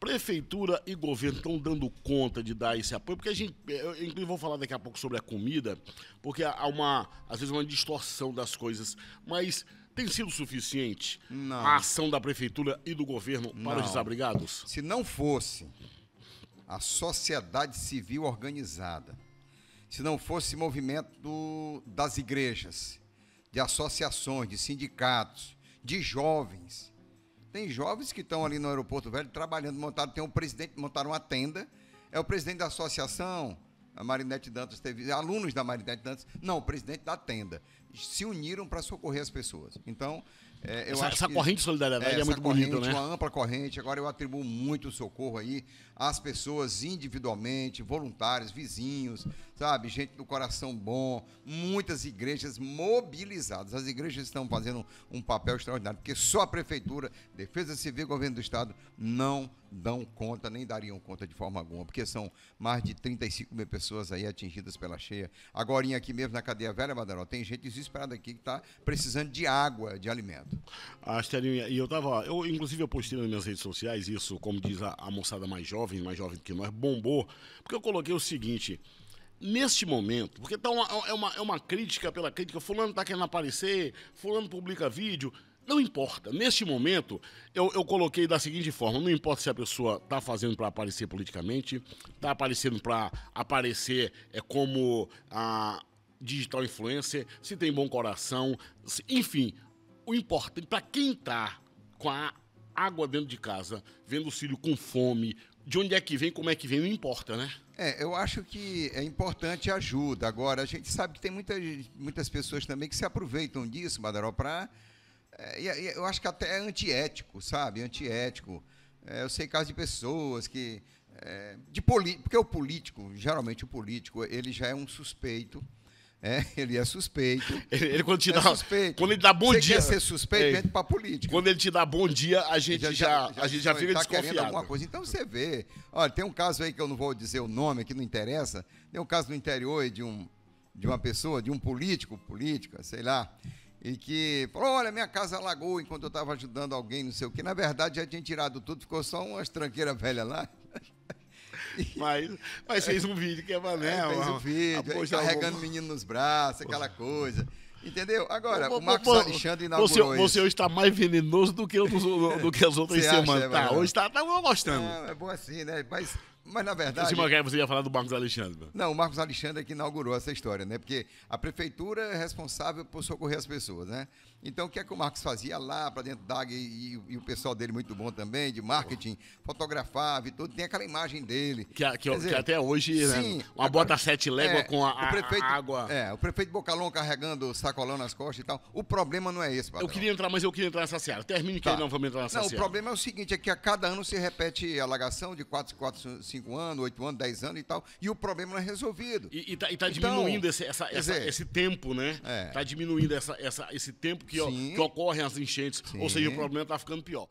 Prefeitura e governo estão dando conta de dar esse apoio, porque a gente, eh, eu, inclusive vou falar daqui a pouco sobre a comida, porque há uma, às vezes, uma distorção das coisas, mas tem sido suficiente não. a ação da prefeitura e do governo para não. os desabrigados? Se não fosse a sociedade civil organizada, se não fosse movimento das igrejas, de associações, de sindicatos, de jovens, tem jovens que estão ali no aeroporto velho trabalhando, montado, tem um presidente, montaram uma tenda, é o presidente da associação, a Marinete Dantas teve alunos da Marinete Dantas, não, o presidente da tenda se uniram para socorrer as pessoas. Então, é, eu essa, acho essa que, corrente de solidariedade é, é muito corrente, bonito, né? Uma ampla corrente. Agora eu atribuo muito o socorro aí às pessoas individualmente, voluntários, vizinhos, sabe, gente do coração bom, muitas igrejas mobilizadas. As igrejas estão fazendo um papel extraordinário, porque só a prefeitura, Defesa Civil, Governo do Estado não dão conta, nem dariam conta de forma alguma, porque são mais de 35 mil pessoas aí atingidas pela cheia. Agora aqui mesmo na cadeia velha, Madaró, tem gente desesperado aqui que está precisando de água, de alimento. Asterinha, ah, e eu estava, eu, inclusive eu postei nas minhas redes sociais isso, como diz a, a moçada mais jovem, mais jovem do que nós, bombou, porque eu coloquei o seguinte, neste momento, porque tá uma, é, uma, é uma crítica pela crítica, fulano está querendo aparecer, fulano publica vídeo, não importa. Neste momento, eu, eu coloquei da seguinte forma: não importa se a pessoa está fazendo para aparecer politicamente, está aparecendo para aparecer é, como a, digital influencer, se tem bom coração, se, enfim, o importante para quem tá com a água dentro de casa, vendo o filho com fome, de onde é que vem, como é que vem, não importa, né? É, eu acho que é importante ajuda. Agora, a gente sabe que tem muita, muitas pessoas também que se aproveitam disso, Badaró, para. É, eu acho que até é antiético, sabe? Antiético. É, eu sei casos de pessoas que. É, de porque o político, geralmente o político, ele já é um suspeito é, ele é suspeito. Ele, ele quando te é dá, suspeito. quando ele dá bom Você dia. Quer ser suspeito, entra para política. Quando ele te dá bom dia, a gente já, já, já a gente já fica tá desconfiado. Alguma coisa. Então você vê. Olha, tem um caso aí que eu não vou dizer o nome, que não interessa. Tem um caso no interior de um de uma pessoa, de um político, política, sei lá, e que falou: olha, minha casa alagou enquanto eu estava ajudando alguém, não sei o quê. Na verdade, já tinha tirado tudo, ficou só umas tranqueiras velhas lá. Mas, mas fez um vídeo que é valendo. É, fez né? um vídeo, aí, carregando o menino nos braços, aquela coisa. Entendeu? Agora, pô, pô, o Marcos pô, Alexandre inaugurou você, isso. Você hoje está mais venenoso do que, eu, do, do que as outras semanas. É tá, hoje está tá gostando. é bom assim, né? Mas mas na então, verdade. Você, você ia falar do Marcos Alexandre. Não, o Marcos Alexandre é que inaugurou essa história, né? Porque a prefeitura é responsável por socorrer as pessoas, né? Então o que é que o Marcos fazia lá para dentro da água e, e, o pessoal dele muito bom também, de marketing, fotografava e tudo, tem aquela imagem dele. Que, que, que até hoje, né, sim, né? Uma agora, bota sete léguas é, com a, a, prefeito, a, água. É, o prefeito Bocalon carregando sacolão nas costas e tal. O problema não é esse, patrão. Eu queria entrar, mas eu queria entrar nessa seara. Termine que tá. aí não vamos entrar nessa não, seara. Não, o problema é o seguinte, é que a cada ano se repete a alagação de 4, 4, 5 5 anos, oito anos, dez anos e tal, e o problema não é resolvido. E está tá, tá então, diminuindo então, esse, essa, essa, dizer, esse tempo, né? Está é. Tá diminuindo essa, essa, esse tempo que, ó, que ocorrem as enchentes, sim. ou seja, o problema está ficando pior.